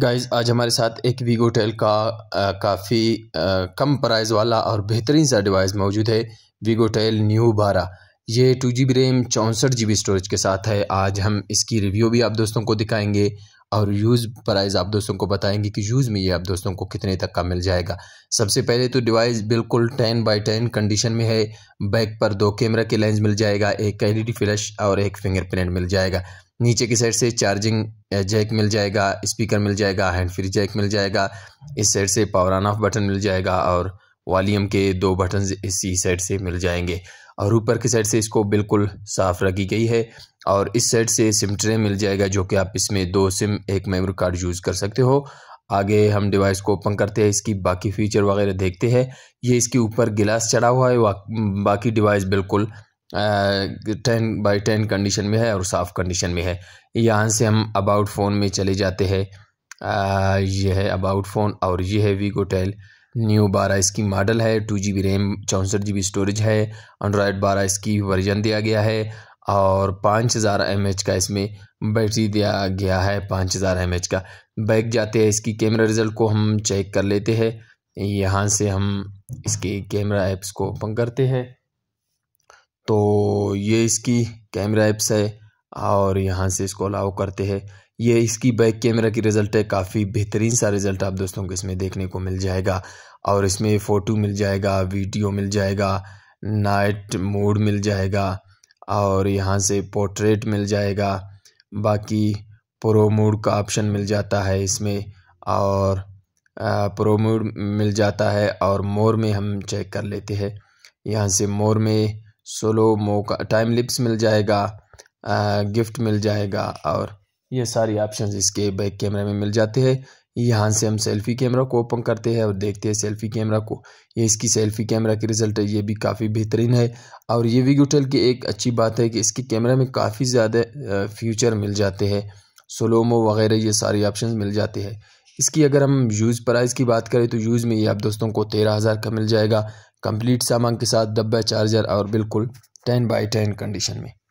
guys आज हमारे साथ एक वीगो टेल का काफ़ी कम प्राइस वाला और बेहतरीन सा डिवाइस मौजूद है वीगो टेल न्यू बारह ये टू जी बी रैम चौंसठ जी बी स्टोरेज के साथ है आज हम इसकी रिव्यू भी आप दोस्तों को दिखाएंगे और यूज़ प्राइस आप दोस्तों को बताएंगे कि यूज़ में ये आप दोस्तों को कितने तक का मिल जाएगा सबसे पहले तो डिवाइस बिल्कुल टेन बाई टेन कंडीशन में है बैक पर दो कैमरा के लेंस मिल जाएगा एक डी फ्लैश और एक फिंगरप्रिंट मिल जाएगा नीचे की साइड से चार्जिंग जैक मिल जाएगा स्पीकर मिल जाएगा हैंड फ्री जैक मिल जाएगा इस साइड से पावर ऑन ऑफ बटन मिल जाएगा और वॉल्यूम के दो बटन इसी साइड से मिल जाएंगे और ऊपर की साइड से इसको बिल्कुल साफ़ रखी गई है और इस साइड से सिम ट्रे मिल जाएगा जो कि आप इसमें दो सिम एक मेमोरी कार्ड यूज़ कर सकते हो आगे हम डिवाइस को ओपन करते हैं इसकी बाकी फीचर वगैरह देखते हैं ये इसके ऊपर गिलास चढ़ा हुआ है बाकी डिवाइस बिल्कुल टेन बाई टेन कंडीशन में है और साफ़ कंडीशन में है यहाँ से हम अबाउट फ़ोन में चले जाते हैं यह है अबाउट फ़ोन और ये है वीगो टेल न्यू बारह इसकी मॉडल है टू जी बी रैम चौंसठ जी बी स्टोरेज है एंड्रॉयड बारह इसकी वर्जन दिया गया है और पाँच हज़ार एम एच का इसमें बैटरी दिया गया है पाँच हज़ार एम एच का बैक जाते हैं इसकी कैमरा रिज़ल्ट को हम चेक कर लेते हैं यहाँ से हम इसके कैमरा ऐप्स को ओपन करते हैं तो ये इसकी कैमरा ऐप्स है और यहाँ से इसको अलाउ करते हैं ये इसकी बैक कैमरा की रिज़ल्ट है काफ़ी बेहतरीन सा रिज़ल्ट आप दोस्तों को इसमें देखने को मिल जाएगा और इसमें फ़ोटो मिल जाएगा वीडियो मिल जाएगा नाइट मोड मिल जाएगा और यहाँ से पोर्ट्रेट मिल जाएगा बाकी प्रो मोड का ऑप्शन मिल जाता है इसमें और प्रो मोड मिल जाता है और मोर में हम चेक कर लेते हैं यहाँ से मोर में सोलो मो का टाइम लिप्स मिल जाएगा आ, गिफ्ट मिल जाएगा और ये सारी ऑप्शन इसके बैक कैमरे में मिल जाते हैं यहाँ से हम सेल्फ़ी कैमरा को ओपन करते हैं और देखते हैं सेल्फ़ी कैमरा को ये इसकी सेल्फ़ी कैमरा के रिज़ल्ट है ये भी काफ़ी बेहतरीन है और ये वीगूटल की एक अच्छी बात है कि इसके कैमरा में काफ़ी ज़्यादा फ्यूचर मिल जाते हैं सोलोमो वगैरह ये सारे ऑप्शन मिल जाते हैं इसकी अगर हम यूज़ प्राइस की बात करें तो यूज़ में ये आप दोस्तों को तेरह हज़ार का मिल जाएगा कम्प्लीट सामान के साथ डब्बा चार्जर और बिल्कुल टेन बाई टेन कंडीशन में